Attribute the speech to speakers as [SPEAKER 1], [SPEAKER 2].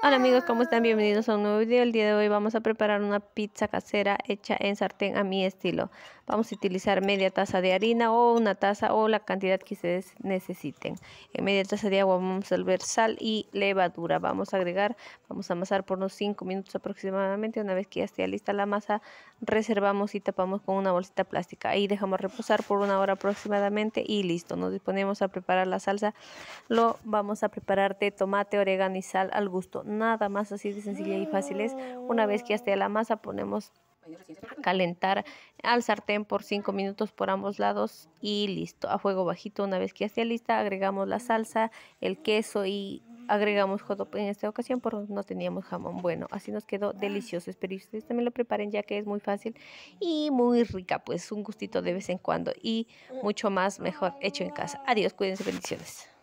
[SPEAKER 1] Hola amigos, ¿cómo están? Bienvenidos a un nuevo video. El día de hoy vamos a preparar una pizza casera hecha en sartén a mi estilo. Vamos a utilizar media taza de harina o una taza o la cantidad que ustedes necesiten. En media taza de agua vamos a volver sal y levadura. Vamos a agregar, vamos a amasar por unos 5 minutos aproximadamente. Una vez que ya esté lista la masa, reservamos y tapamos con una bolsita plástica. Ahí dejamos reposar por una hora aproximadamente y listo. Nos disponemos a preparar la salsa. Lo vamos a preparar de tomate, orégano y sal al gusto nada más así de sencilla y fácil es. Una vez que esté la masa ponemos a calentar al sartén por 5 minutos por ambos lados y listo, a fuego bajito. Una vez que ya esté lista agregamos la salsa, el queso y agregamos hot en esta ocasión porque no teníamos jamón. Bueno, así nos quedó delicioso. Espero que ustedes también lo preparen ya que es muy fácil y muy rica. Pues un gustito de vez en cuando y mucho más mejor hecho en casa.
[SPEAKER 2] Adiós, cuídense, bendiciones.